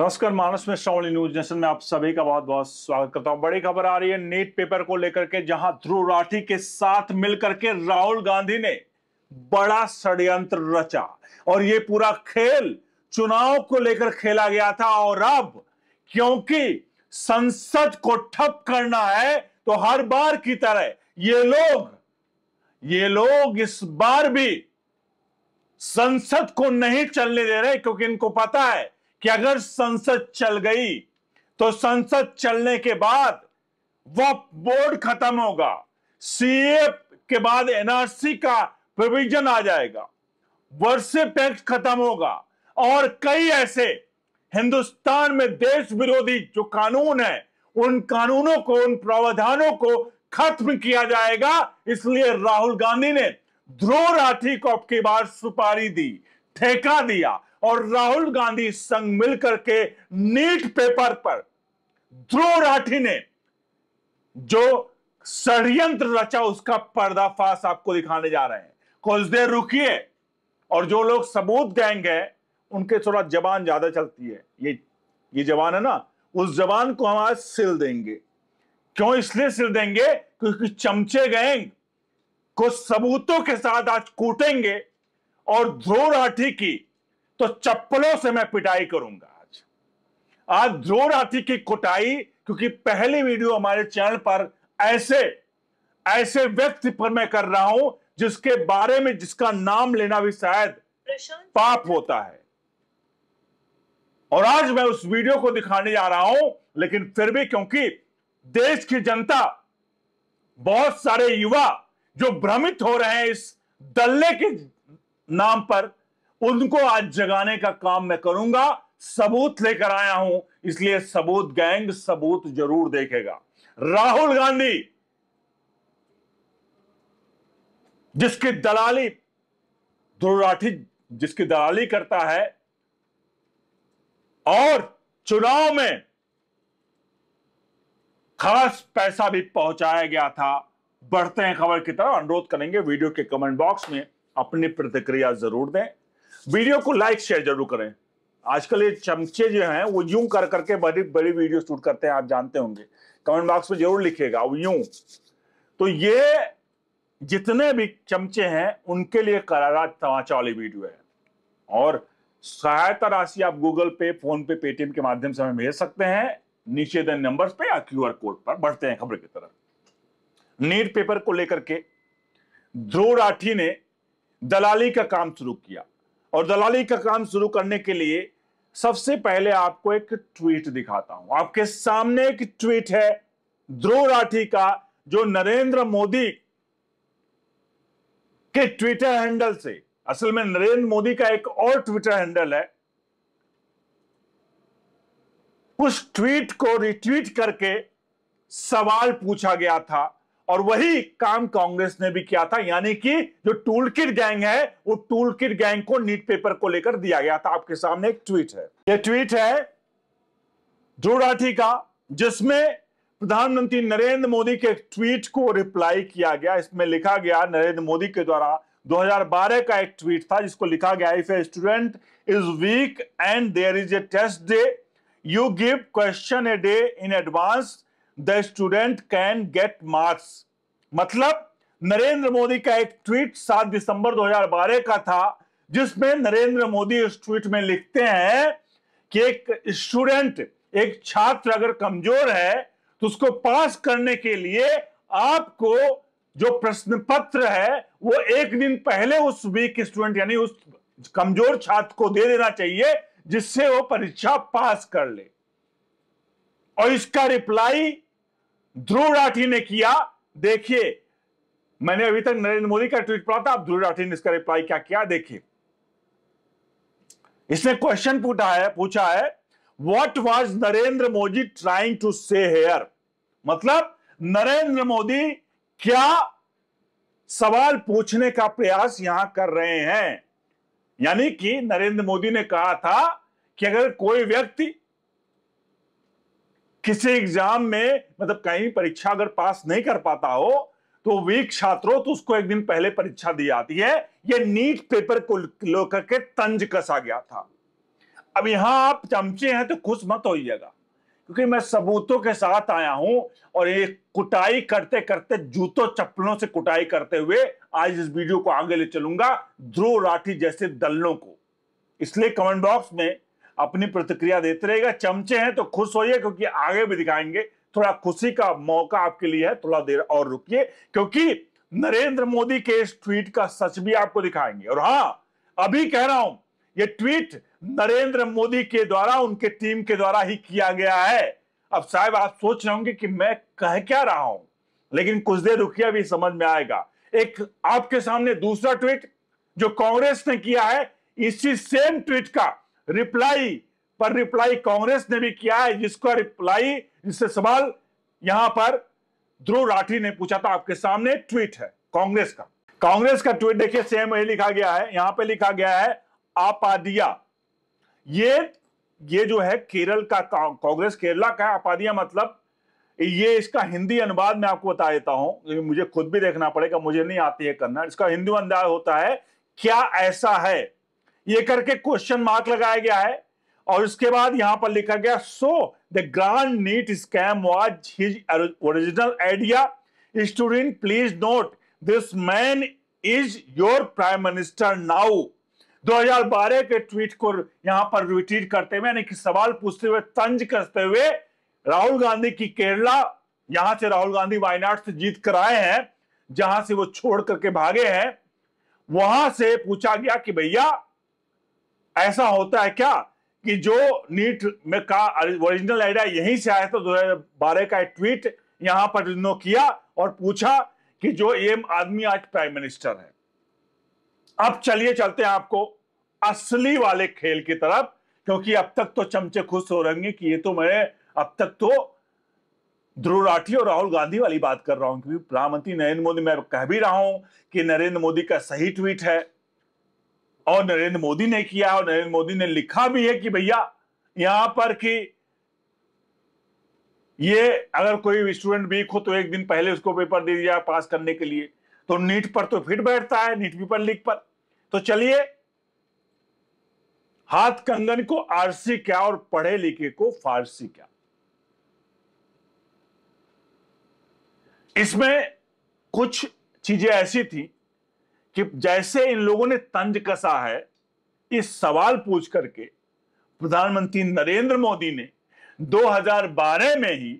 नमस्कार मानस में Shravani news nation में आप सभी का बहुत बहुत स्वागत करता हूं बड़ी खबर आ रही है नीट पेपर को लेकर के जहां ध्रुव राठी के साथ मिलकर के राहुल गांधी ने बड़ा षड्यंत्र रचा और ये पूरा खेल चुनाव को लेकर खेला गया था और अब क्योंकि संसद को ठप करना है तो हर बार की तरह ये लोग ये लोग इस बार भी संसद को नहीं चलने दे रहे क्योंकि इनको पता है कि अगर संसद चल गई तो संसद चलने के बाद वह बोर्ड खत्म होगा सीए के बाद एनआरसी का प्रोविजन आ जाएगा वर्षिप एक्ट खत्म होगा और कई ऐसे हिंदुस्तान में देश विरोधी जो कानून है उन कानूनों को उन प्रावधानों को खत्म किया जाएगा इसलिए राहुल गांधी ने ध्रुव राठी को अब की बार सुपारी दी ठेका दिया और राहुल गांधी संग मिलकर के नीट पेपर पर ध्रुव राठी ने जो षडयंत्र रचा उसका पर्दाफाश आपको दिखाने जा रहे हैं कुछ देर रुकिए और जो लोग सबूत गैंग है उनके थोड़ा जबान ज्यादा चलती है ये ये जबान है ना उस जबान को हम आज सिल देंगे क्यों इसलिए सिल देंगे क्योंकि चमचे गैंग को सबूतों के साथ आज कूटेंगे और ध्रो राठी की तो चप्पलों से मैं पिटाई करूंगा आज आज जो राठी की कुटाई क्योंकि पहली वीडियो हमारे चैनल पर ऐसे ऐसे व्यक्ति पर मैं कर रहा हूं जिसके बारे में जिसका नाम लेना भी शायद पाप होता है और आज मैं उस वीडियो को दिखाने जा रहा हूं लेकिन फिर भी क्योंकि देश की जनता बहुत सारे युवा जो भ्रमित हो रहे हैं इस दल्ले के नाम पर उनको आज जगाने का काम मैं करूंगा सबूत लेकर आया हूं इसलिए सबूत गैंग सबूत जरूर देखेगा राहुल गांधी जिसकी दलाली दुर्राठी जिसकी दलाली करता है और चुनाव में खास पैसा भी पहुंचाया गया था बढ़ते हैं खबर की तरफ अनुरोध करेंगे वीडियो के कमेंट बॉक्स में अपनी प्रतिक्रिया जरूर दें वीडियो को लाइक शेयर जरूर करें आजकल ये चमचे जो हैं वो यूं कर करके बड़ी बड़ी वीडियो शूट करते हैं आप जानते होंगे कमेंट बॉक्स में जरूर लिखेगा यूं तो ये जितने भी चमचे हैं उनके लिए करारा तमाचा वाली वीडियो है और सहायता राशि आप गूगल पे फोन पे पेटीएम के माध्यम से हमें भेज सकते हैं नीचे दिन नंबर पे या क्यू कोड पर बढ़ते हैं खबर की तरफ नीट पेपर को लेकर के ध्रुव राठी ने दलाली का काम शुरू किया और दलाली का काम शुरू करने के लिए सबसे पहले आपको एक ट्वीट दिखाता हूं आपके सामने एक ट्वीट है ध्रुव राठी का जो नरेंद्र मोदी के ट्विटर हैंडल से असल में नरेंद्र मोदी का एक और ट्विटर हैंडल है उस ट्वीट को रिट्वीट करके सवाल पूछा गया था और वही काम कांग्रेस ने भी किया था यानी कि जो टूल किट गैंग है वो टूल किट गैंग को नीट पेपर को लेकर दिया गया था आपके सामने एक ट्वीट है ये ट्वीट है जोराठी राठी का जिसमें प्रधानमंत्री नरेंद्र मोदी के ट्वीट को रिप्लाई किया गया इसमें लिखा गया नरेंद्र मोदी के द्वारा 2012 का एक ट्वीट था जिसको लिखा गया if a student is weak and there is a test day you give question a day in advance the student can get marks मतलब नरेंद्र मोदी का एक ट्वीट 7 दिसंबर 2012 का था जिसमें नरेंद्र मोदी इस ट्वीट में लिखते हैं कि एक स्टूडेंट एक छात्र अगर कमजोर है तो उसको पास करने के लिए आपको जो प्रश्न पत्र है वो एक दिन पहले उस वीक स्टूडेंट यानी उस कमजोर छात्र को दे देना चाहिए जिससे वो परीक्षा पास कर ले और इसका रिप्लाई ध्रुव राठी ने किया देखिए मैंने अभी तक नरेंद्र मोदी का ट्वीट पढ़ा था अब ध्रुव राठी ने इसका रिप्लाई क्या किया देखिए इसने क्वेश्चन पूछा है पूछा है what was Narendra Modi trying to say here मतलब नरेंद्र मोदी क्या सवाल पूछने का प्रयास यहां कर रहे हैं यानी कि नरेंद्र मोदी ने कहा था कि अगर कोई व्यक्ति किसी एग्जाम में मतलब कहीं परीक्षा अगर पास नहीं कर पाता हो तो वीक छात्रों तो उसको एक दिन पहले परीक्षा दी जाती है ये नीट पेपर को लेकर के तंज कसा गया था अब यहां आप चमचे हैं तो खुश मत होइएगा क्योंकि मैं सबूतों के साथ आया हूं और ये कुटाई करते करते जूतों चप्पलों से कुटाई करते हुए आज इस वीडियो को आगे ले चलूंगा ध्रुव राठी जैसे दलों को इसलिए कमेंट बॉक्स में अपनी प्रतिक्रिया देते रहेगा चमचे हैं तो खुश होइए क्योंकि आगे भी दिखाएंगे थोड़ा खुशी का मौका आपके लिए है थोड़ा देर और रुकिए क्योंकि नरेंद्र मोदी के इस ट्वीट का सच भी आपको दिखाएंगे और हाँ अभी कह रहा हूं ये ट्वीट नरेंद्र मोदी के द्वारा उनके टीम के द्वारा ही किया गया है अब साहब आप सोच रहे होंगे कि मैं कह क्या रहा हूं लेकिन कुछ देर रुकिए अभी समझ में आएगा एक आपके सामने दूसरा ट्वीट जो कांग्रेस ने किया है इसी सेम ट्वीट का रिप्लाई पर रिप्लाई कांग्रेस ने भी किया है जिसका रिप्लाई जिससे सवाल यहां पर ध्रुव राठी ने पूछा था आपके सामने ट्वीट है कांग्रेस का कांग्रेस का ट्वीट देखिए सेम वही लिखा गया है यहां पे लिखा गया है आपादिया ये ये जो है केरल का कांग्रेस केरला का है आपादिया मतलब ये इसका हिंदी अनुवाद मैं आपको बता देता हूं मुझे खुद भी देखना पड़ेगा मुझे नहीं आती है करना इसका हिंदी अनुवाद होता है क्या ऐसा है ये करके क्वेश्चन मार्क लगाया गया है और उसके बाद यहां पर लिखा गया so the grand NEET scam was his original idea student please note this man is your prime minister now 2012 के ट्वीट को यहां पर रिट्वीट करते हुए यानी कि सवाल पूछते हुए तंज करते हुए राहुल गांधी की केरला यहां से राहुल गांधी वायनाड से जीत कर आए हैं जहां से वो छोड़ करके भागे हैं वहां से पूछा गया कि भैया ऐसा होता है क्या कि जो नीट में का ओरिजिनल आइडिया यहीं से आया था दो हजार बारह का ट्वीट यहां पर किया और पूछा कि जो ये आदमी आज प्राइम मिनिस्टर है अब चलिए चलते हैं आपको असली वाले खेल की तरफ क्योंकि अब तक तो चमचे खुश हो रहेंगे कि ये तो मैं अब तक तो ध्रुव राठी और राहुल गांधी वाली बात कर रहा हूं क्योंकि प्रधानमंत्री नरेंद्र मोदी मैं कह भी रहा हूं कि नरेंद्र मोदी का सही ट्वीट है और नरेंद्र मोदी ने किया और नरेंद्र मोदी ने लिखा भी है कि भैया यहां पर कि ये अगर कोई स्टूडेंट वीक हो तो एक दिन पहले उसको पेपर दे दिया पास करने के लिए तो नीट पर तो फिट बैठता है नीट पेपर लीक पर तो चलिए हाथ कंगन को आरसी क्या और पढ़े लिखे को फारसी क्या इसमें कुछ चीजें ऐसी थी कि जैसे इन लोगों ने तंज कसा है इस सवाल पूछ करके प्रधानमंत्री नरेंद्र मोदी ने 2012 में ही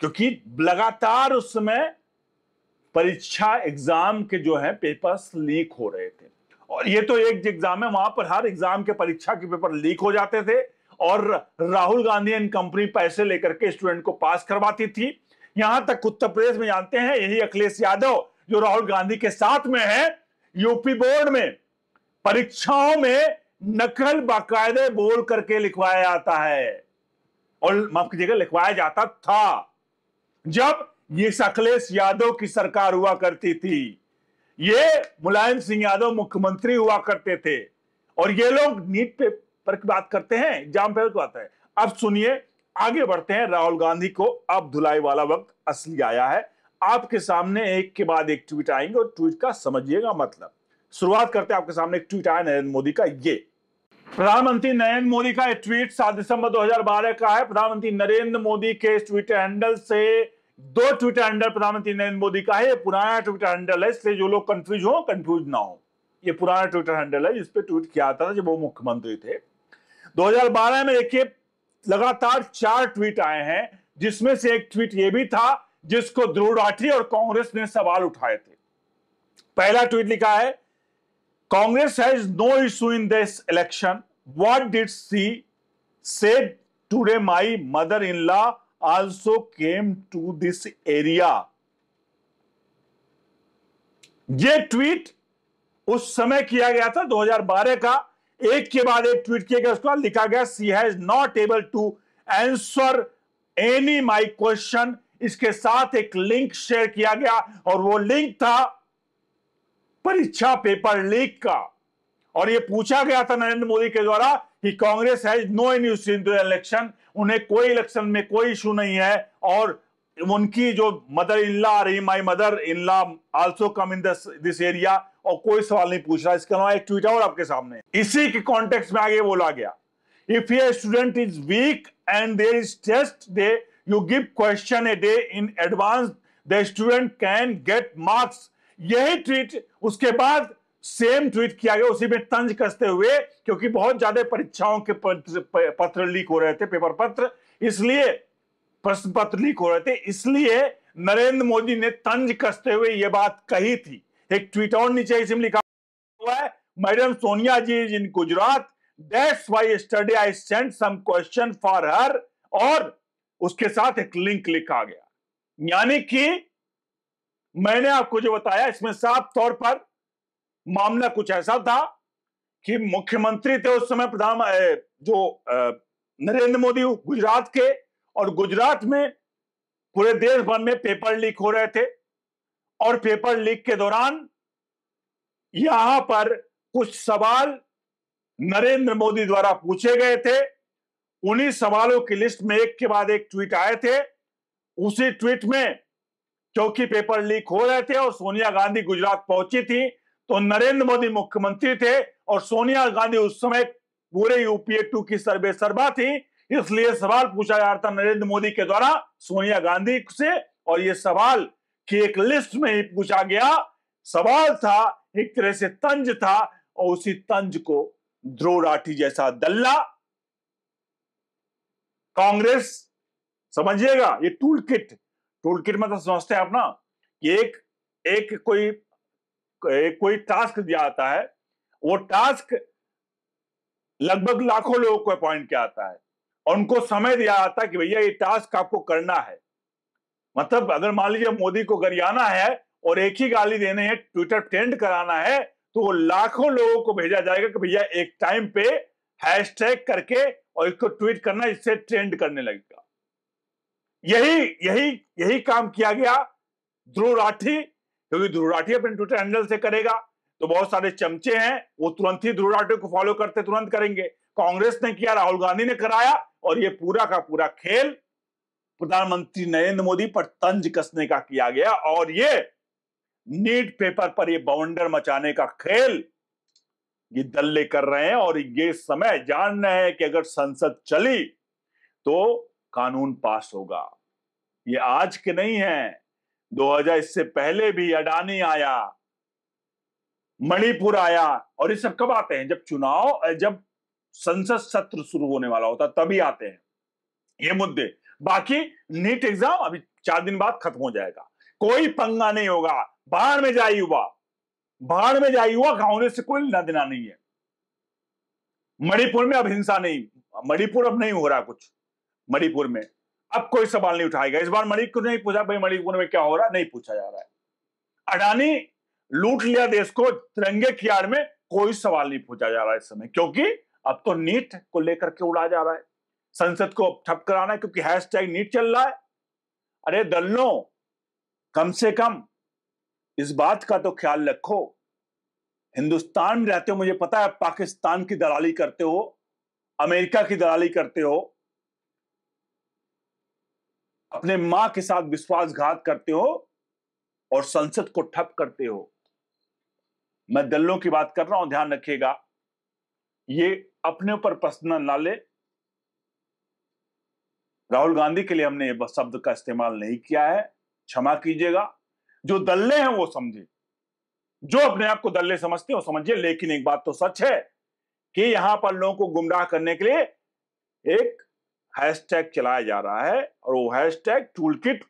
क्योंकि लगातार उस समय परीक्षा एग्जाम के जो है पेपर्स लीक हो रहे थे और ये तो एक एग्जाम है वहां पर हर एग्जाम के परीक्षा के पेपर लीक हो जाते थे और राहुल गांधी एंड कंपनी पैसे लेकर के स्टूडेंट को पास करवाती थी यहां तक उत्तर प्रदेश में जानते हैं यही अखिलेश यादव जो राहुल गांधी के साथ में है यूपी बोर्ड में परीक्षाओं में नकल बाकायदे बोल करके लिखवाया जाता है और माफ कीजिएगा लिखवाया जाता था जब ये अखिलेश यादव की सरकार हुआ करती थी ये मुलायम सिंह यादव मुख्यमंत्री हुआ करते थे और ये लोग नीट पे पर की बात करते हैं एग्जाम पेपर की बात है अब सुनिए आगे बढ़ते हैं राहुल गांधी को अब धुलाई वाला वक्त असली आया है आपके सामने एक के बाद एक ट्वीट आएंगे और ट्वीट का समझिएगा मतलब शुरुआत करते हैं आपके सामने एक ट्वीट आया नरेंद्र मोदी का ये प्रधानमंत्री नरेंद्र मोदी का ट्वीट सात दिसंबर 2012 का है प्रधानमंत्री नरेंद्र मोदी के ट्विटर हैंडल से दो ट्विटर हैंडल प्रधानमंत्री नरेंद्र मोदी का है पुराना ट्विटर हैंडल है इसलिए जो लोग कंफ्यूज हो कंफ्यूज ना हो ये पुराना ट्विटर हैंडल है जिसपे ट्वीट किया था जब वो मुख्यमंत्री थे 2012 में देखिए लगातार चार ट्वीट आए हैं जिसमें से एक ट्वीट ये भी था जिसको द्रोणाठी और कांग्रेस ने सवाल उठाए थे पहला ट्वीट लिखा है Congress has no issue in this election what did she say today my mother in law also came to this area ये ट्वीट उस समय किया गया था 2012 का एक के बाद एक ट्वीट किया गया उसके लिखा गया she has not able to answer any my question इसके साथ एक लिंक शेयर किया गया और वो लिंक था परीक्षा पेपर लीक का और ये पूछा गया था नरेंद्र मोदी के द्वारा कि Congress has no in to election उन्हें कोई इलेक्शन में कोई इशू नहीं है और उनकी जो मदर इनला आ रही my mother law also come in this area और कोई सवाल नहीं पूछ रहा इसके अलावा एक ट्वीट और आपके सामने इसी के कॉन्टेक्स्ट में आगे बोला गया इफ ये student is weak and there is test day you give question a day in advance the student can get marks यही ट्वीट उसके बाद सेम ट्वीट किया गया उसी में तंज कसते हुए क्योंकि बहुत ज्यादा परीक्षाओं के पत्र लीक हो रहे थे पेपर पत्र इसलिए प्रश्न पत्र लीक हो रहे थे इसलिए नरेंद्र मोदी ने तंज कसते हुए यह बात कही थी एक ट्वीट और नीचे इसी में लिखा हुआ है madam Sonia ji in Gujarat that's why study I send some question for her और उसके साथ एक लिंक लिखा गया यानी कि मैंने आपको जो बताया इसमें साफ तौर पर मामला कुछ ऐसा था कि मुख्यमंत्री थे उस समय प्रधान जो नरेंद्र मोदी गुजरात के और गुजरात में पूरे देश भर में पेपर लीक हो रहे थे और पेपर लीक के दौरान यहां पर कुछ सवाल नरेंद्र मोदी द्वारा पूछे गए थे उन्हीं सवालों की लिस्ट में एक के बाद एक ट्वीट आए थे उसी ट्वीट में क्योंकि पेपर लीक हो रहे थे और सोनिया गांधी गुजरात पहुंची थी तो नरेंद्र मोदी मुख्यमंत्री थे और सोनिया गांधी उस समय पूरे यूपीए टू की सर्वे सर्वा थी इसलिए सवाल पूछा जा रहा था नरेंद्र मोदी के द्वारा सोनिया गांधी से और ये सवाल की एक लिस्ट में ही पूछा गया सवाल था एक तरह से तंज था और उसी तंज को द्रो राठी जैसा दल्ला कांग्रेस समझिएगा ये टूल किट टूल किट मतलब समझते हैं आप ना कि एक एक कोई एक कोई टास्क दिया आता है वो टास्क लगभग लाखों लोगों को अपॉइंट किया आता है और उनको समय दिया आता है कि भैया ये टास्क आपको करना है मतलब अगर मान लीजिए मोदी को गरियाना है और एक ही गाली देने है ट्विटर ट्रेंड कराना है तो वो लाखों लोगों को भेजा जाएगा कि भैया एक टाइम पे हैशटैग करके और इसको ट्वीट करना इससे ट्रेंड करने लगेगा यही यही यही काम किया गया ध्रुव राठी क्योंकि ध्रुव राठी अपने ट्विटर हैंडल से करेगा तो बहुत सारे चमचे हैं वो तुरंत ही ध्रुव राठी को फॉलो करते तुरंत करेंगे कांग्रेस ने किया राहुल गांधी ने कराया और ये पूरा का पूरा खेल प्रधानमंत्री नरेंद्र मोदी पर तंज कसने का किया गया और ये नीट पेपर पर ये बाउंडर मचाने का खेल ये दल्ले कर रहे हैं और ये समय जान रहे हैं कि अगर संसद चली तो कानून पास होगा ये आज के नहीं है 2000 इससे पहले भी अडानी आया मणिपुर आया और ये सब कब आते हैं जब चुनाव जब संसद सत्र शुरू होने वाला होता तभी आते हैं ये मुद्दे बाकी नीट एग्जाम अभी चार दिन बाद खत्म हो जाएगा कोई पंगा नहीं होगा बाहर में जाए युवा बाढ़ में जाई हुआ घावने से कोई लेना देना नहीं है मणिपुर में अब हिंसा नहीं मणिपुर अब नहीं हो रहा कुछ मणिपुर में अब कोई सवाल नहीं उठाएगा इस बार मणिपुर नहीं पूछा भाई मणिपुर में क्या हो रहा नहीं पूछा जा रहा है अडानी लूट लिया देश को तिरंगे की में कोई सवाल नहीं पूछा जा रहा है इस समय क्योंकि अब तो नीट को लेकर के उड़ा जा रहा है संसद को ठप कराना है क्योंकि हैश नीट चल रहा है अरे दल्लो कम से कम इस बात का तो ख्याल रखो हिंदुस्तान में रहते हो मुझे पता है पाकिस्तान की दलाली करते हो अमेरिका की दलाली करते हो अपने मां के साथ विश्वासघात करते हो और संसद को ठप करते हो मैं दलों की बात कर रहा हूं ध्यान रखिएगा ये अपने ऊपर प्रश्न ना ले राहुल गांधी के लिए हमने शब्द का इस्तेमाल नहीं किया है क्षमा कीजिएगा जो दल्ले हैं वो समझे जो अपने आप को दल्ले समझते हैं वो समझिए लेकिन एक बात तो सच है कि यहां पर लोगों को गुमराह करने के लिए एक हैशटैग चलाया जा रहा है और वो hashtag tool kit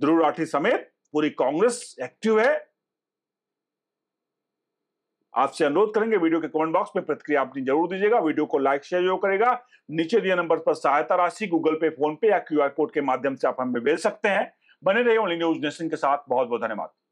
Dhruv Rathee समेत पूरी कांग्रेस एक्टिव है आपसे अनुरोध करेंगे वीडियो के कमेंट बॉक्स में प्रतिक्रिया अपनी जरूर दीजिएगा वीडियो को लाइक शेयर जरूर करेगा नीचे दिए नंबर पर सहायता राशि गूगल पे फोन पे या क्यूआर कोड के माध्यम से आप हमें भेज सकते हैं बने रहिए ओनली न्यूज नेशन के साथ बहुत बहुत धन्यवाद